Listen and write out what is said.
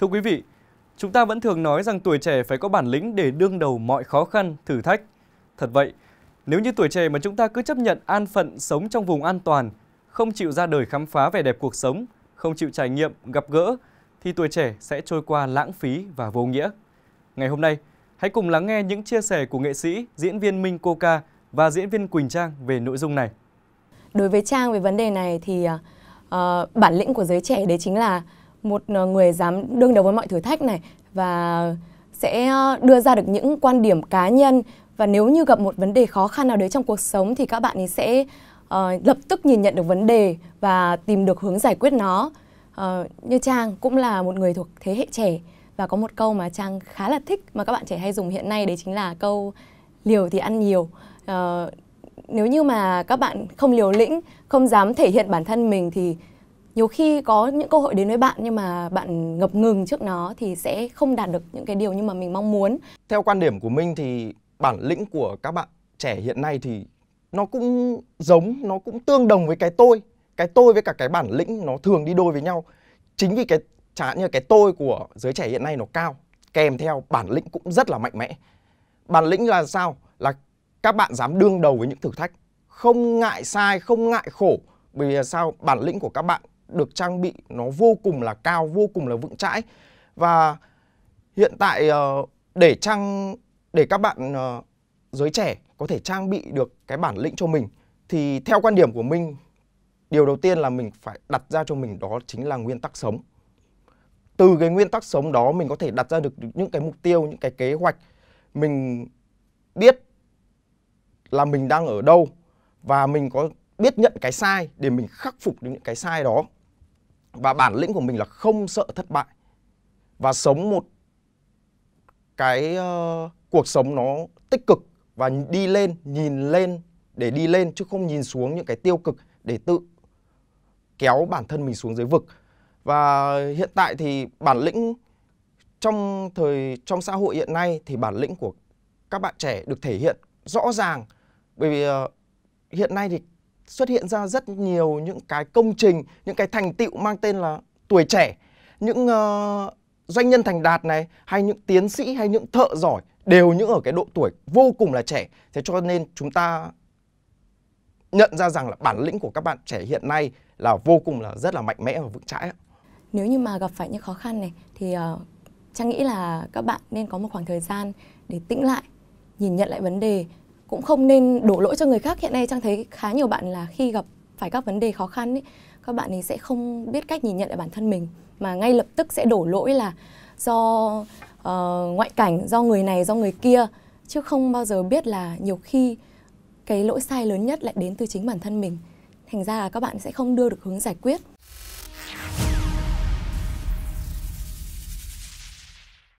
Thưa quý vị, chúng ta vẫn thường nói rằng tuổi trẻ phải có bản lĩnh để đương đầu mọi khó khăn, thử thách. Thật vậy, nếu như tuổi trẻ mà chúng ta cứ chấp nhận an phận sống trong vùng an toàn, không chịu ra đời khám phá vẻ đẹp cuộc sống, không chịu trải nghiệm, gặp gỡ, thì tuổi trẻ sẽ trôi qua lãng phí và vô nghĩa. Ngày hôm nay, hãy cùng lắng nghe những chia sẻ của nghệ sĩ, diễn viên Minh Cô Ca và diễn viên Quỳnh Trang về nội dung này. Đối với Trang về vấn đề này thì uh, bản lĩnh của giới trẻ đấy chính là một ờ, người dám đương đầu với mọi thử thách này và sẽ ờ, đưa ra được những quan điểm cá nhân và nếu như gặp một vấn đề khó khăn nào đấy trong cuộc sống thì các bạn ấy sẽ uh, lập tức nhìn nhận được vấn đề và tìm được hướng giải quyết nó uh, như trang cũng là một người thuộc thế hệ trẻ và có một câu mà trang khá là thích mà các bạn trẻ hay dùng hiện nay đấy chính là câu liều thì ăn nhiều uh, nếu như mà các bạn không liều lĩnh không dám thể hiện bản thân mình thì nhiều khi có những cơ hội đến với bạn nhưng mà bạn ngập ngừng trước nó thì sẽ không đạt được những cái điều như mà mình mong muốn theo quan điểm của mình thì bản lĩnh của các bạn trẻ hiện nay thì nó cũng giống nó cũng tương đồng với cái tôi cái tôi với cả cái bản lĩnh nó thường đi đôi với nhau chính vì cái chả như cái tôi của giới trẻ hiện nay nó cao kèm theo bản lĩnh cũng rất là mạnh mẽ bản lĩnh là sao là các bạn dám đương đầu với những thử thách không ngại sai không ngại khổ bởi vì sao bản lĩnh của các bạn được trang bị nó vô cùng là cao, vô cùng là vững chãi. Và hiện tại ờ, để trang để các bạn ờ, giới trẻ có thể trang bị được cái bản lĩnh cho mình thì theo quan điểm của mình điều đầu tiên là mình phải đặt ra cho mình đó chính là nguyên tắc sống. Từ cái nguyên tắc sống đó mình có thể đặt ra được những cái mục tiêu, những cái kế hoạch. Mình biết là mình đang ở đâu và mình có biết nhận cái sai để mình khắc phục được những cái sai đó và bản lĩnh của mình là không sợ thất bại và sống một cái uh, cuộc sống nó tích cực và đi lên nhìn lên để đi lên chứ không nhìn xuống những cái tiêu cực để tự kéo bản thân mình xuống dưới vực và hiện tại thì bản lĩnh trong thời trong xã hội hiện nay thì bản lĩnh của các bạn trẻ được thể hiện rõ ràng bởi vì uh, hiện nay thì xuất hiện ra rất nhiều những cái công trình, những cái thành tựu mang tên là tuổi trẻ, những uh, doanh nhân thành đạt này hay những tiến sĩ hay những thợ giỏi đều những ở cái độ tuổi vô cùng là trẻ. Thế cho nên chúng ta nhận ra rằng là bản lĩnh của các bạn trẻ hiện nay là vô cùng là rất là mạnh mẽ và vững chãi. Nếu như mà gặp phải những khó khăn này thì uh, ờ, Trang nghĩ là các bạn nên có một khoảng thời gian để tĩnh lại, nhìn nhận lại vấn đề cũng không nên đổ lỗi cho người khác hiện nay trang thấy khá nhiều bạn là khi gặp phải các vấn đề khó khăn ấy các bạn ấy sẽ không biết cách nhìn nhận lại bản thân mình mà ngay lập tức sẽ đổ lỗi là do uh, ngoại cảnh do người này do người kia chứ không bao giờ biết là nhiều khi cái lỗi sai lớn nhất lại đến từ chính bản thân mình thành ra là các bạn sẽ không đưa được hướng giải quyết